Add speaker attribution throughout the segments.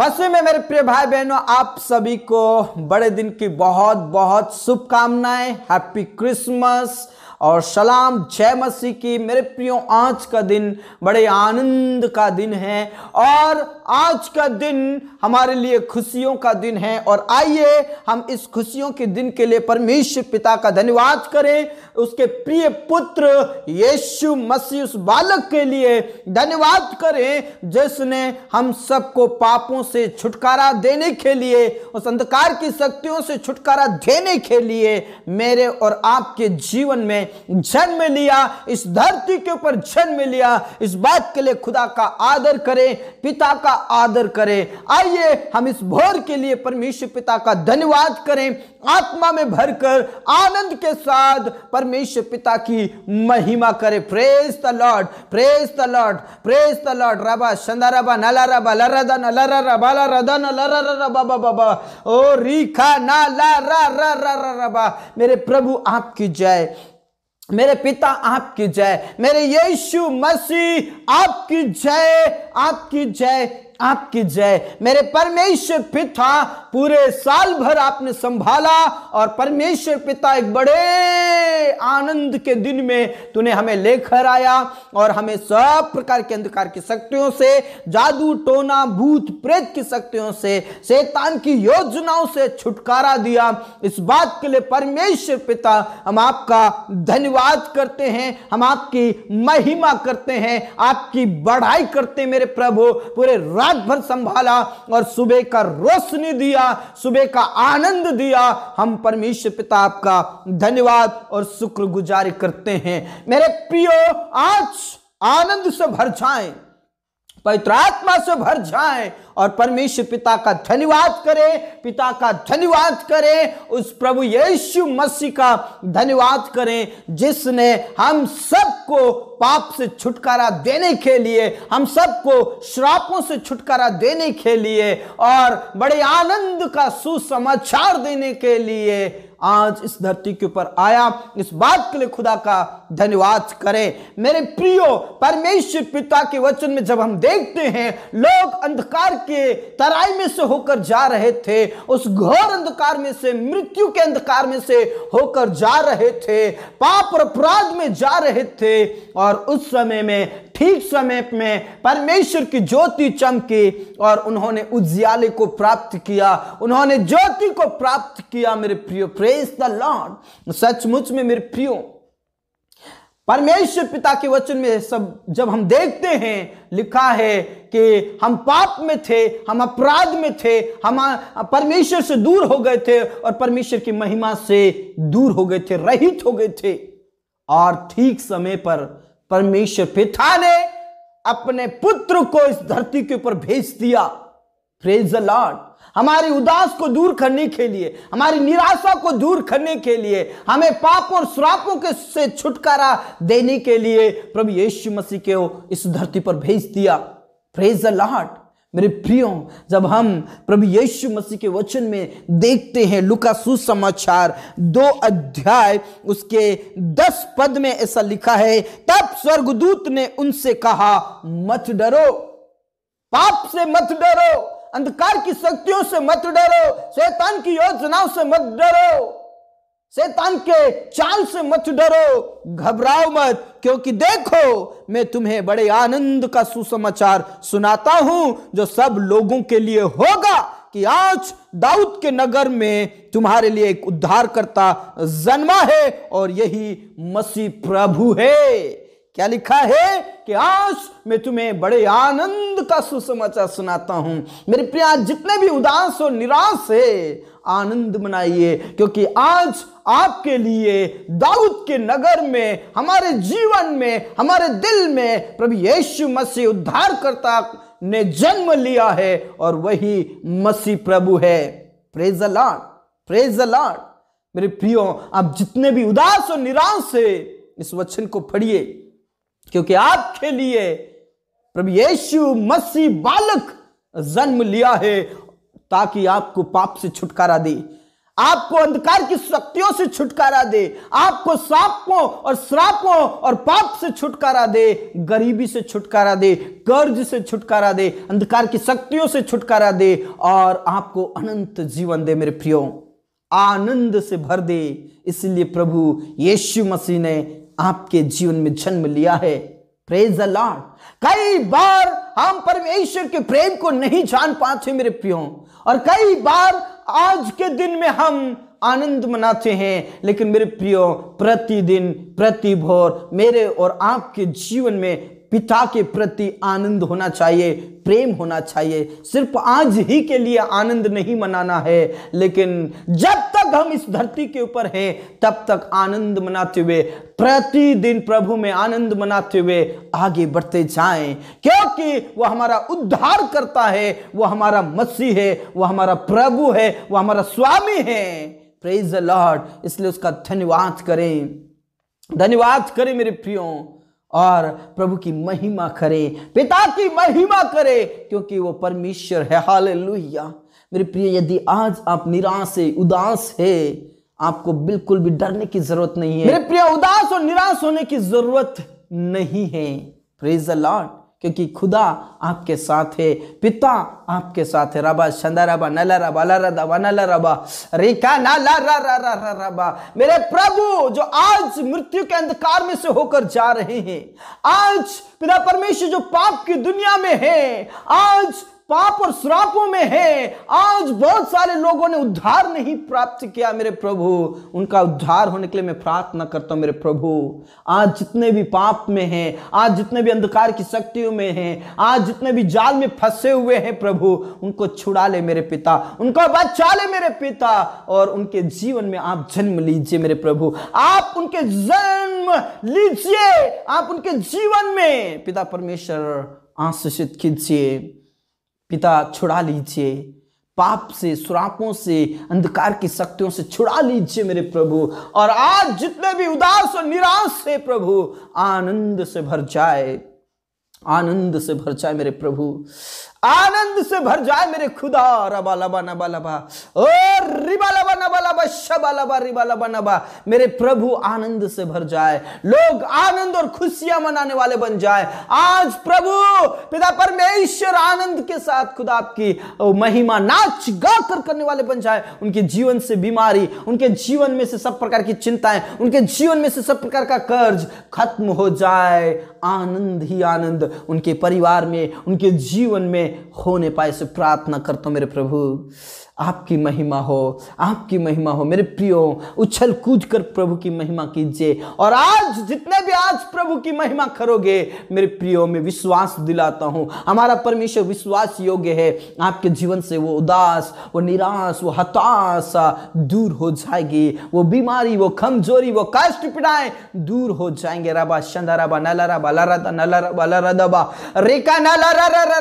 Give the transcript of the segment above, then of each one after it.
Speaker 1: मसी में मेरे प्रिय भाई बहनों आप सभी को बड़े दिन की बहुत बहुत शुभकामनाएं हैप्पी क्रिसमस और सलाम जय मसीह की मेरे प्रियो आज का दिन बड़े आनंद का दिन है और आज का दिन हमारे लिए खुशियों का दिन है और आइए हम इस खुशियों के दिन के लिए परमेश्वर पिता का धन्यवाद करें उसके प्रिय पुत्र यीशु मसीह उस बालक के लिए धन्यवाद करें जिसने हम सबको पापों से छुटकारा देने के लिए उस अंधकार की शक्तियों से छुटकारा देने के लिए मेरे और आपके जीवन में जन्म लिया इस धरती के ऊपर जन्म लिया इस बात के लिए खुदा का आदर करें पिता का आदर करें आइए हम इस भोर के लिए परमेश्वर पिता का धन्यवाद करें आत्मा में भरकर आनंद के साथ परमेश्वर पिता की महिमा करें praise the lord praise the lord praise the lord रबा शंदा रबा नला रबा लरा दन लरा रबा लरदन लरा रबा बाबा बा ओ रीखा ना ला रा रा रा रा रबा मेरे प्रभु आपकी जय मेरे पिता आपकी जय मेरे यीशु मसीह आपकी जय आपकी जय आपकी जय मेरे परमेश्वर पिता पूरे साल भर आपने संभाला और परमेश्वर पिता एक बड़े आनंद के दिन में तूने हमें लेकर आया और हमें सब प्रकार के अंधकार की शक्तियों से जादू टोना भूत प्रेत की शक्तियों से शैतान की योजनाओं से छुटकारा दिया इस बात के लिए परमेश्वर पिता हम आपका धन्यवाद करते हैं हम आपकी महिमा करते हैं आपकी बढ़ाई करते मेरे प्रभु पूरे रात भर संभाला और सुबह का रोशनी दिया दिया सुबह का आनंद दिया हम परमेश्वर पिता आपका धन्यवाद और गुजार करते हैं मेरे पियो आज आनंद से भर जाएं पवित्र आत्मा से भर जाए और परमेश्वर पिता का धन्यवाद करें पिता का धन्यवाद करें उस प्रभु यीशु मसीह का धन्यवाद करें जिसने हम सबको पाप से छुटकारा देने के लिए हम सबको श्रापों से छुटकारा देने के लिए और बड़े आनंद का सुसमाचार देने के लिए आज इस धरती के ऊपर आया इस बात के लिए खुदा का धन्यवाद करें मेरे प्रियो परमेश्वर पिता के वचन में जब हम देखते हैं लोग अंधकार के तराई में से होकर जा रहे थे उस घोर अंधकार में से मृत्यु के अंधकार में से होकर जा रहे थे पाप और अपराध में जा रहे थे और उस समय में ठीक समय में परमेश्वर की ज्योति चमकी और उन्होंने उज्याले को प्राप्त किया उन्होंने ज्योति को प्राप्त किया मेरे प्रियो प्रेस द लॉर्ड सचमुच में मेरे प्रियो परमेश्वर पिता के वचन में सब जब हम देखते हैं लिखा है कि हम पाप में थे हम अपराध में थे हम परमेश्वर से दूर हो गए थे और परमेश्वर की महिमा से दूर हो गए थे रहित हो गए थे और ठीक समय पर परमेश्वर पिता ने अपने पुत्र को इस धरती के ऊपर भेज दिया प्रेज द लॉर्ड हमारी उदास को दूर करने के लिए हमारी निराशा को दूर करने के लिए हमें पाप और श्रापों के से छुटकारा देने के लिए प्रभु यीशु मसीह के इस धरती पर भेज दिया प्रेज द मेरे प्रियो जब हम प्रभु यीशु मसीह के वचन में देखते हैं लुका सुसमाचार दो अध्याय उसके दस पद में ऐसा लिखा है तब स्वर्गदूत ने उनसे कहा मत डरो पाप से मत डरो अंधकार की शक्तियों से मत डरो शैतान की योजनाओं से मत डरो शैतान के चाल से मत डरो घबराओ मत क्योंकि देखो मैं तुम्हें बड़े आनंद का सुसमाचार सुनाता हूं जो सब लोगों के लिए होगा कि आज दाऊद के नगर में तुम्हारे लिए एक उद्धारकर्ता जन्मा है और यही मसीह प्रभु है क्या लिखा है कि आज मैं तुम्हें बड़े आनंद का सुसमाचार सुनाता हूं मेरे प्रिया जितने भी उदास और निराश है आनंद मनाइए क्योंकि आज आपके लिए दाऊद के नगर में हमारे जीवन में हमारे दिल में प्रभु यीशु मसीह उद्धार करता ने जन्म लिया है और वही मसीह प्रभु है प्रेज लॉर्ड प्रेज लॉर्ड मेरे प्रियो आप जितने भी उदास और निराश है इस वचन को पढ़िए क्योंकि आपके लिए प्रभु यीशु मसीह बालक जन्म लिया है ताकि आपको पाप से छुटकारा दे आपको अंधकार की शक्तियों से छुटकारा दे आपको सांपों और श्रापों और पाप से छुटकारा दे गरीबी से छुटकारा दे कर्ज से छुटकारा दे अंधकार की शक्तियों से छुटकारा दे और आपको अनंत जीवन दे मेरे प्रियो आनंद से भर दे इसलिए प्रभु यीशु मसीह ने आपके जीवन में जन्म लिया है प्रेज द लॉर्ड कई बार हम परमेश्वर के प्रेम को नहीं जान पाते मेरे प्रियो और कई बार आज के दिन में हम आनंद मनाते हैं लेकिन मेरे प्रियो प्रतिदिन प्रति भोर मेरे और आपके जीवन में पिता के प्रति आनंद होना चाहिए प्रेम होना चाहिए सिर्फ आज ही के लिए आनंद नहीं मनाना है लेकिन जब तक हम इस धरती के ऊपर हैं तब तक आनंद मनाते हुए प्रतिदिन प्रभु में आनंद मनाते हुए आगे बढ़ते जाएं क्योंकि वह हमारा उद्धार करता है वह हमारा मसीह है वह हमारा प्रभु है वह हमारा स्वामी है प्रेज लॉर्ड इसलिए उसका धन्यवाद करें धन्यवाद करें मेरे प्रियो और प्रभु की महिमा करें पिता की महिमा करें क्योंकि वो परमेश्वर है हाल मेरे प्रिय यदि आज आप निराश है उदास है आपको बिल्कुल भी डरने की जरूरत नहीं है मेरे प्रिय उदास और निराश होने की जरूरत नहीं है प्रेज द लॉर्ड क्योंकि खुदा आपके साथ है पिता आपके साथ है रबा शंदा रबा नला रबा ला दबा वनला रबा रेखा नाला रा रा रा रा रबा मेरे प्रभु जो आज मृत्यु के अंधकार में से होकर जा रहे हैं आज पिता परमेश्वर जो पाप की दुनिया में है आज पाप और श्रापों में है आज बहुत सारे लोगों ने उद्धार नहीं प्राप्त किया मेरे प्रभु उनका उद्धार होने के लिए मैं प्रार्थना करता हूं मेरे प्रभु आज जितने भी पाप में हैं आज जितने भी अंधकार की शक्तियों में हैं आज जितने भी जाल में फंसे हुए हैं प्रभु उनको छुड़ा ले मेरे पिता उनका बचा ले मेरे पिता और उनके जीवन में आप जन्म लीजिए मेरे प्रभु आप उनके जन्म लीजिए आप उनके जीवन में पिता परमेश्वर आशीषित कीजिए पिता छुड़ा लीजिए पाप से सुरापों से अंधकार की शक्तियों से छुड़ा लीजिए मेरे प्रभु और आज जितने भी उदास और निराश है प्रभु आनंद से भर जाए आनंद से भर जाए मेरे प्रभु आनंद से भर जाए मेरे खुदा रबा लबा नबा लबा ओ रिबा लबा नबा लबा शबा लबा रिबा लबा नबा मेरे प्रभु आनंद से भर जाए लोग आनंद और खुशियां मनाने वाले बन जाए आज प्रभु पिता परमेश्वर आनंद के साथ खुदा आपकी महिमा नाच गा कर करने वाले बन जाए उनके जीवन से बीमारी उनके जीवन में से सब प्रकार की चिंताएं उनके जीवन में से सब प्रकार का कर्ज खत्म हो जाए आनंद ही आनंद उनके परिवार में उनके जीवन में होने पाए से प्रार्थना करता हूँ मेरे प्रभु आपकी महिमा हो आपकी महिमा हो मेरे प्रियो उछल कूद कर प्रभु की महिमा कीजिए और आज जितने भी आज प्रभु की महिमा करोगे मेरे प्रियो में विश्वास दिलाता हूँ हमारा परमेश्वर विश्वास योग्य है आपके जीवन से वो उदास वो निराश वो हताश दूर हो जाएगी वो बीमारी वो कमजोरी वो कष्ट पिटाए दूर हो जाएंगे राबा चंदा राबा नला रबा लरादा नला रबा दबा रेखा नला रा रा रा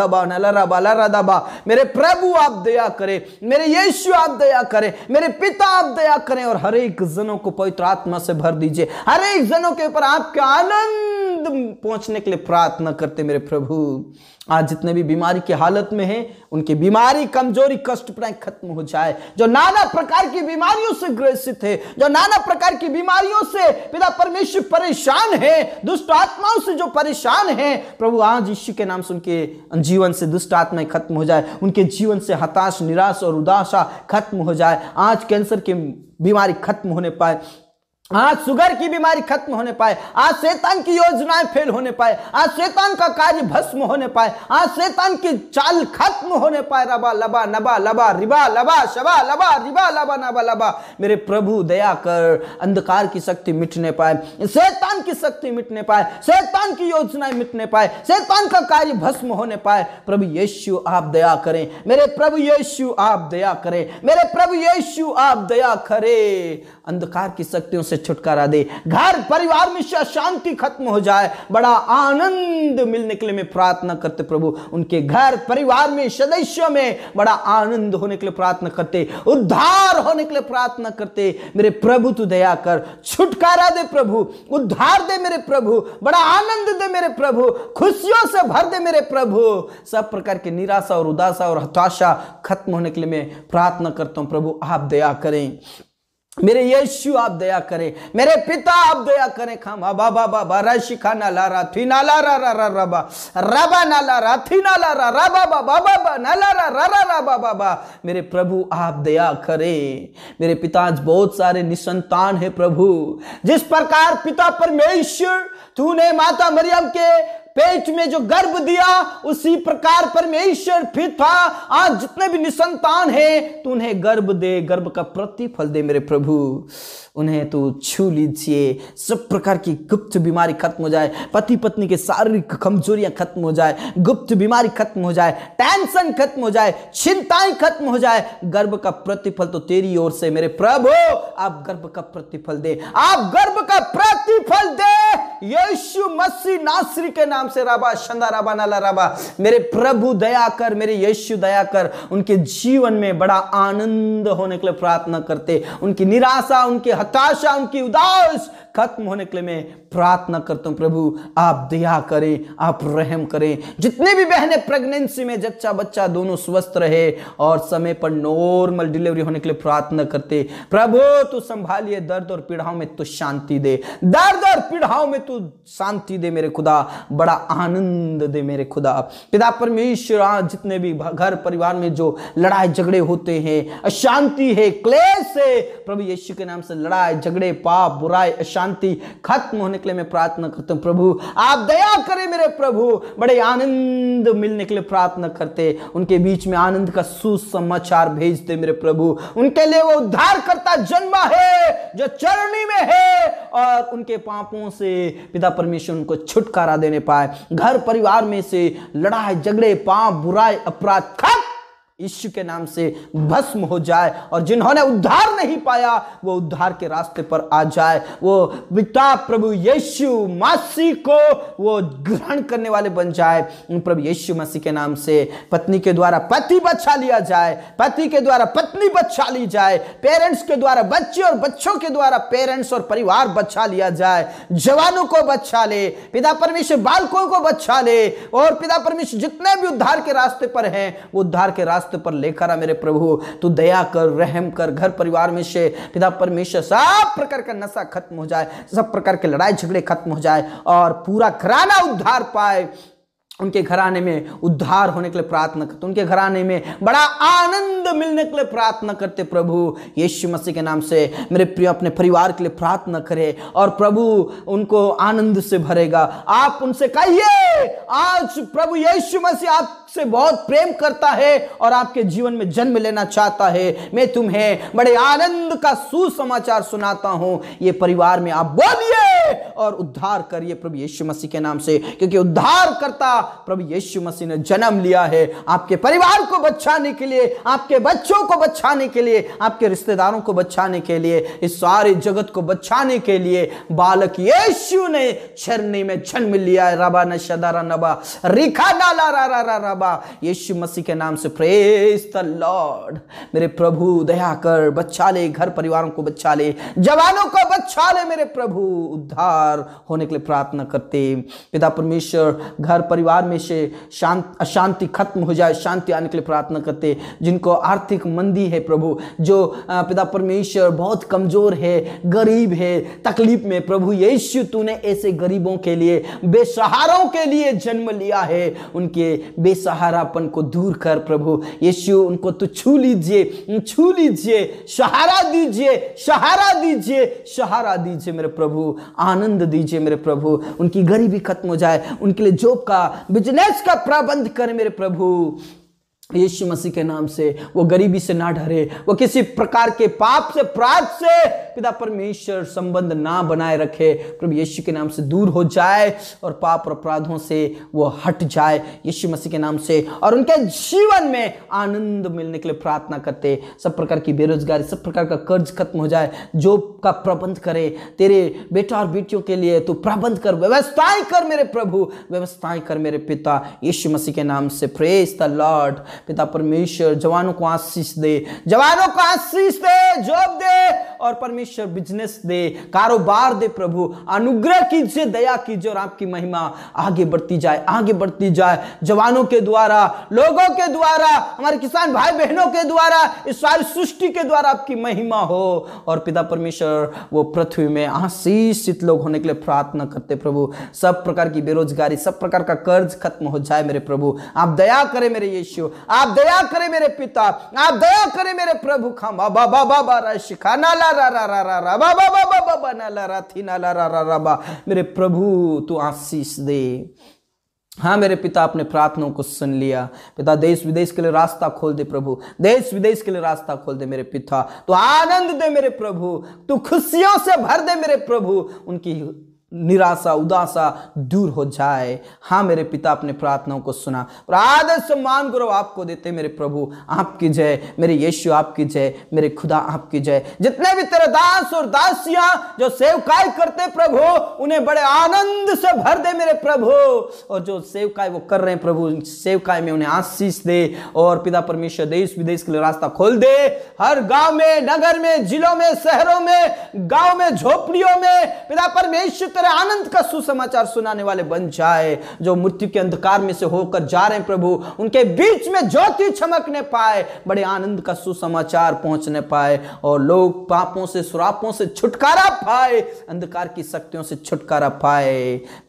Speaker 1: रा रा रा रबा दाबा मेरे प्रभु आप दया करें मेरे यीशु आप दया करें मेरे पिता आप दया करें और हर एक जनों को पवित्र आत्मा से भर दीजिए हर एक जनों के ऊपर आपके आनंद एकदम पहुंचने के लिए प्रार्थना करते मेरे प्रभु आज जितने भी बीमारी की हालत में हैं उनकी बीमारी कमजोरी कष्ट प्राय खत्म हो जाए जो नाना प्रकार की बीमारियों से ग्रसित है जो नाना प्रकार की बीमारियों से पिता परमेश्वर परेशान है दुष्ट आत्माओं से जो परेशान है प्रभु आज ईश्वर के नाम से उनके जीवन से दुष्ट आत्माएं खत्म हो जाए उनके जीवन से हताश निराश और उदासा खत्म हो जाए आज कैंसर की बीमारी खत्म होने पाए आज सुगर की बीमारी खत्म होने पाए आज शैतान की योजनाएं फेल होने पाए आज शैतान का कार्य भस्म होने पाए आज शैतान की चाल खत्म होने पाए रबा लबा नबा लबा रिबा लबा शबा लबा रिबा लबा नबा लबा मेरे प्रभु दया कर अंधकार की शक्ति मिटने पाए शैतान की शक्ति मिटने पाए शैतान की योजनाएं मिटने पाए शैतान का कार्य भस्म होने पाए प्रभु यीशु आप दया करें मेरे प्रभु यीशु आप दया करें मेरे प्रभु यीशु आप दया करें अंधकार की शक्तियों से छुटकारा दे घर परिवार में शांति खत्म हो जाए बड़ा आनंद मिलने के लिए मैं प्रार्थना करते प्रभु उनके घर परिवार में सदस्यों में बड़ा आनंद होने के लिए प्रार्थना करते उद्धार होने के लिए प्रार्थना करते मेरे प्रभु तू दया कर छुटकारा दे प्रभु उद्धार दे मेरे प्रभु बड़ा आनंद दे मेरे प्रभु खुशियों से भर दे मेरे प्रभु सब प्रकार की निराशा और उदासा और हताशा खत्म होने के लिए मैं प्रार्थना करता हूं प्रभु आप दया करें मेरे यीशु आप दया करें मेरे पिता आप दया करें खामा बाबा बाबा रशि रशिखा ला रा थी ना ला रा रा रा रबा रबा ना ला रा थी ना ला रा रा बाबा बाबा बा ना ला रा रा रा रा बाबा बा मेरे प्रभु आप दया करें मेरे पिता आज बहुत सारे निसंतान है प्रभु जिस प्रकार पिता परमेश्वर तूने माता मरियम के पेट में जो गर्भ दिया उसी प्रकार परमेश्वर फिर था आज जितने भी निसंतान है तो उन्हें गर्भ दे गर्भ का प्रतिफल दे मेरे प्रभु उन्हें तो छू लीजिए सब प्रकार की गुप्त बीमारी खत्म हो जाए पति पत्नी के शारीरिक कमजोरियां खत्म हो जाए गुप्त बीमारी खत्म हो जाए टेंशन खत्म हो जाए चिंताएं खत्म हो जाए गर्भ का प्रतिफल तो तेरी ओर से मेरे प्रभु आप गर्भ का प्रतिफल दे आप गर्भ का प्रतिफल दे यीशु मसीह नासरी के नाम से राबा शंदा राबा नाला राबा मेरे प्रभु दया कर मेरे यीशु दया कर उनके जीवन में बड़ा आनंद होने के लिए प्रार्थना करते उनकी निराशा उनकी हताशा उनकी उदास खत्म होने के लिए मैं प्रार्थना करता हूँ प्रभु आप दया करें आप रहम करें जितने भी बहनें प्रेगनेंसी में जच्चा बच्चा दोनों स्वस्थ रहे और समय पर नॉर्मल डिलीवरी होने के लिए प्रार्थना करते प्रभु तू संभालिए दर्द और पीड़ाओं में तू शांति दे दर्द और पीड़ाओं में तू शांति दे मेरे खुदा बड़ा आनंद दे मेरे खुदा पिता परमेश्वर जितने भी घर परिवार में जो लड़ाई झगड़े होते हैं अशांति है क्लेश है प्रभु यीशु के नाम से लड़ाई झगड़े पाप बुराई अशांति शांति खत्म होने के लिए मैं प्रार्थना करता हूँ प्रभु आप दया करें मेरे प्रभु बड़े आनंद मिलने के लिए प्रार्थना करते उनके बीच में आनंद का सुसमाचार भेजते मेरे प्रभु उनके लिए वो उद्धार करता जन्मा है जो चरणी में है और उनके पापों से पिता परमेश्वर उनको छुटकारा देने पाए घर परिवार में से लड़ाई झगड़े पाप बुराई अपराध खत्म ईश्व के नाम से भस्म हो जाए और जिन्होंने उद्धार नहीं पाया वो उद्धार के रास्ते पर आ जाए वो पिता प्रभु यीशु मासी को वो ग्रहण करने वाले बन जाए प्रभु यीशु मसीह के नाम से पत्नी के द्वारा पति बचा लिया जाए पति के द्वारा पत्नी बचा ली जाए पेरेंट्स के द्वारा बच्चे और बच्चों के द्वारा पेरेंट्स और परिवार बचा लिया जाए जवानों को बच्चा ले पिता परमेश्वर बालकों को बच्चा ले और पिता परमेश्वर जितने भी उद्धार के रास्ते पर हैं वो उद्धार के रास्ते रास्ते पर लेकर आ मेरे प्रभु तू दया कर रहम कर घर परिवार में से पिता परमेश्वर सब प्रकार का नशा खत्म हो जाए सब प्रकार के लड़ाई झगड़े खत्म हो जाए और पूरा घराना उद्धार पाए उनके घराने में उद्धार होने के लिए प्रार्थना करते उनके घराने में बड़ा आनंद मिलने के लिए प्रार्थना करते प्रभु यीशु मसीह के नाम से मेरे प्रिय अपने परिवार के लिए प्रार्थना करे और प्रभु उनको आनंद से भरेगा आप उनसे कहिए आज प्रभु यीशु मसीह आपसे बहुत प्रेम करता है और आपके जीवन में जन्म लेना चाहता है मैं तुम्हें बड़े आनंद का सुसमाचार सुनाता हूँ ये परिवार में आप बोलिए और उद्धार करिए प्रभु यीशु मसीह के नाम से क्योंकि उद्धार करता प्रभु यीशु मसीह ने जन्म लिया है आपके परिवार को बचाने के लिए आपके बच्चों को बचाने के लिए आपके रिश्तेदारों को बचाने के लिए इस सारे जगत को बचाने के लिए बालक यीशु ने छरनी में जन्म लिया है रबा न शदारा नबा रिखा डाला रा रा रा रबा यीशु मसीह के नाम से प्रेस द लॉर्ड मेरे प्रभु दया कर बच्चा ले घर परिवारों को बच्चा ले जवानों को बच्चा ले मेरे प्रभु उद्धार होने के लिए प्रार्थना करते पिता परमेश्वर घर परिवार परिवार में से शांत अशांति खत्म हो जाए शांति आने के लिए प्रार्थना करते जिनको आर्थिक मंदी है प्रभु जो पिता परमेश्वर बहुत कमज़ोर है गरीब है तकलीफ में प्रभु यीशु तूने ऐसे गरीबों के लिए बेसहारों के लिए जन्म लिया है उनके बेसहारापन को दूर कर प्रभु यीशु उनको तो छू लीजिए छू लीजिए सहारा दीजिए सहारा दीजिए सहारा दीजिए मेरे प्रभु आनंद दीजिए मेरे प्रभु उनकी गरीबी खत्म हो जाए उनके लिए जॉब का बिजनेस का प्रबंध कर मेरे प्रभु यीशु मसीह के नाम से वो गरीबी से ना डरे वो किसी प्रकार के पाप से प्राप्त से पिता परमेश्वर संबंध ना बनाए रखे प्रभु यीशु के नाम से दूर हो जाए और पाप और अपराधों से वो हट जाए यीशु मसीह के नाम से और उनके जीवन में आनंद मिलने के लिए प्रार्थना करते सब प्रकार की बेरोजगारी सब प्रकार का कर्ज खत्म हो जाए जो का प्रबंध करे तेरे बेटा और बेटियों के लिए तू प्रबंध कर व्यवस्थाएं कर मेरे प्रभु व्यवस्थाएं कर मेरे पिता यीशु मसीह के नाम से प्रेस द लॉर्ड पिता परमेश्वर जवानों को आशीष दे जवानों को आशीष दे जॉब दे और परमेश्वर बिजनेस दे कारोबार दे प्रभु अनुग्रह कीजिए दया कीजिए और आपकी महिमा आगे बढ़ती जाए आगे बढ़ती जाए जवानों के द्वारा लोगों के द्वारा हमारे किसान भाई बहनों के द्वारा इस सारी सृष्टि के द्वारा आपकी महिमा हो और पिता परमेश्वर वो पृथ्वी में आशीषित लोग होने के लिए प्रार्थना करते प्रभु सब प्रकार की बेरोजगारी सब प्रकार का कर्ज खत्म हो जाए मेरे प्रभु आप दया करें मेरे यीशु आप दया करें मेरे पिता आप दया करें मेरे प्रभु खामा बाबा बाबा शिखाना ला मेरे प्रभु तू आशीष दे हाँ मेरे पिता अपने प्रार्थनाओं को सुन लिया पिता देश विदेश के लिए रास्ता खोल दे प्रभु देश विदेश के लिए रास्ता खोल दे मेरे पिता तो आनंद दे मेरे प्रभु तू खुशियों से भर दे मेरे प्रभु उनकी निराशा उदासा दूर हो जाए हाँ मेरे पिता अपने प्रार्थनाओं को सुना और आदर सम्मान गुरु आपको देते मेरे प्रभु आपकी जय मेरे यीशु आपकी जय मेरे खुदा आपकी जय जितने भी तेरे दास और दासियां जो सेवकाय करते प्रभु उन्हें बड़े आनंद से भर दे मेरे प्रभु और जो सेवकाय वो कर रहे हैं प्रभु सेवकाय में उन्हें आशीष दे और पिता परमेश्वर देश विदेश के लिए रास्ता खोल दे हर गाँव में नगर में जिलों में शहरों में गाँव में झोपड़ियों में पिता परमेश्वर तरह आनंद का सुसमाचार सुनाने वाले बन जाए जो मृत्यु के अंधकार में से होकर जा रहे हैं प्रभु उनके बीच में ज्योति चमकने पाए बड़े आनंद का सुसमाचार पहुंचने पाए और लोग पापों से सुरापों से छुटकारा पाए अंधकार की शक्तियों से छुटकारा पाए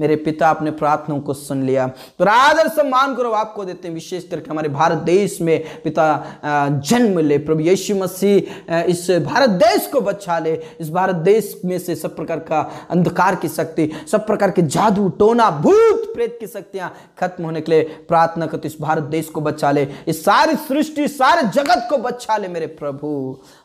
Speaker 1: मेरे पिता अपने प्रार्थनाओं को सुन लिया तो आदर सम्मान गौरव आपको देते हैं विशेष करके हमारे भारत देश में पिता जन्म ले प्रभु यीशु मसीह इस भारत देश को बचा ले इस भारत देश में से सब प्रकार का अंधकार की शक्ति शक्ति सब प्रकार के जादू टोना भूत प्रेत की शक्तियां खत्म होने के लिए प्रार्थना करते इस भारत देश को बचा ले इस सारी सृष्टि सारे जगत को बचा ले मेरे प्रभु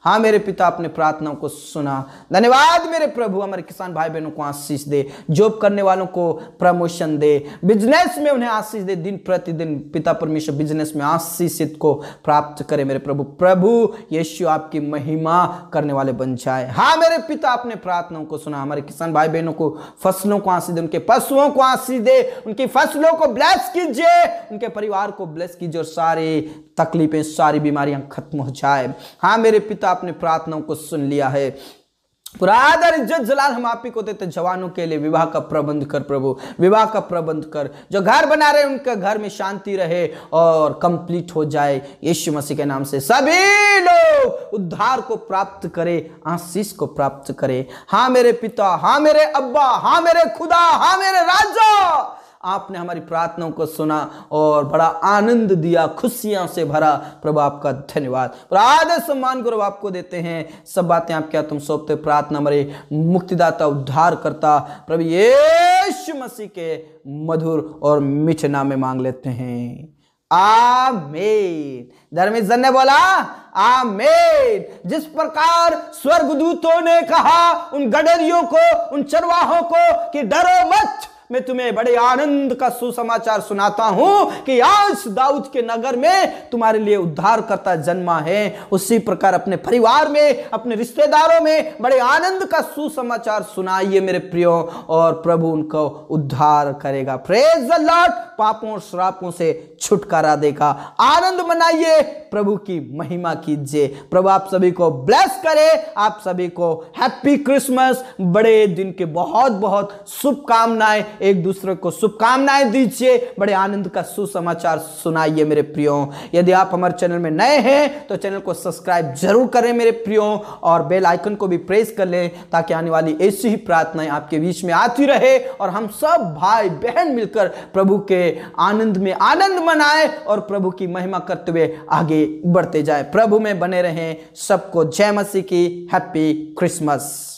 Speaker 1: हाँ मेरे पिता अपने प्रार्थनाओं को सुना धन्यवाद मेरे प्रभु हमारे किसान भाई बहनों को आशीष दे जॉब करने वालों को प्रमोशन दे बिजनेस में उन्हें आशीष दे दिन प्रतिदिन पिता परमेश्वर बिजनेस में आशीषित को प्राप्त करे मेरे प्रभु प्रभु यीशु आपकी महिमा करने वाले बन जाए हाँ मेरे पिता अपने प्रार्थनाओं को सुना हमारे किसान भाई बहनों को फसलों को आंसी दे उनके पशुओं को आंसी दे उनकी फसलों को ब्लेस कीजिए उनके परिवार को ब्लेस कीजिए और सारी तकलीफें सारी बीमारियां खत्म हो जाए हाँ मेरे पिता अपने प्रार्थनाओं को सुन लिया है पुरादर इज्जत जलाल हम आप ही को देते जवानों के लिए विवाह का प्रबंध कर प्रभु विवाह का प्रबंध कर जो घर बना रहे उनके घर में शांति रहे और कंप्लीट हो जाए यीशु मसीह के नाम से सभी लोग उद्धार को प्राप्त करे आशीष को प्राप्त करे हाँ मेरे पिता हाँ मेरे अब्बा हाँ मेरे खुदा हाँ मेरे राजा आपने हमारी प्रार्थनाओं को सुना और बड़ा आनंद दिया खुशियों से भरा प्रभु आपका धन्यवाद आदर सम्मान गुरु आपको देते हैं सब बातें आप क्या तुम सौंपते प्रार्थना हमारे मुक्तिदाता उद्धार करता प्रभु यीशु मसीह के मधुर और मिठ नाम में मांग लेते हैं आमेन धर्मेश्वर ने बोला आमेन जिस प्रकार स्वर्गदूतों ने कहा उन गडरियों को उन चरवाहों को कि डरो मत मैं तुम्हें बड़े आनंद का सुसमाचार सुनाता हूं कि आज दाऊद के नगर में तुम्हारे लिए उद्धार करता जन्मा है उसी प्रकार अपने परिवार में अपने रिश्तेदारों में बड़े आनंद का सुसमाचार सुनाइए मेरे प्रियो और प्रभु उनको उद्धार करेगा प्रेज लॉर्ड पापों श्रापों से छुटकारा देगा आनंद मनाइए प्रभु की महिमा कीजिए प्रभु आप सभी को ब्लेस करे आप सभी को हैप्पी क्रिसमस बड़े दिन के बहुत बहुत शुभकामनाएं एक दूसरे को शुभकामनाएं दीजिए बड़े आनंद का सुसमाचार सुनाइए मेरे प्रियो यदि आप हमारे चैनल में नए हैं तो चैनल को सब्सक्राइब जरूर करें मेरे प्रियो और बेल आइकन को भी प्रेस कर लें ताकि आने वाली ऐसी ही प्रार्थनाएं आपके बीच में आती रहे और हम सब भाई बहन मिलकर प्रभु के आनंद में आनंद मनाए और प्रभु की महिमा करते हुए आगे बढ़ते जाए प्रभु में बने रहें सबको जय मसीह की हैप्पी क्रिसमस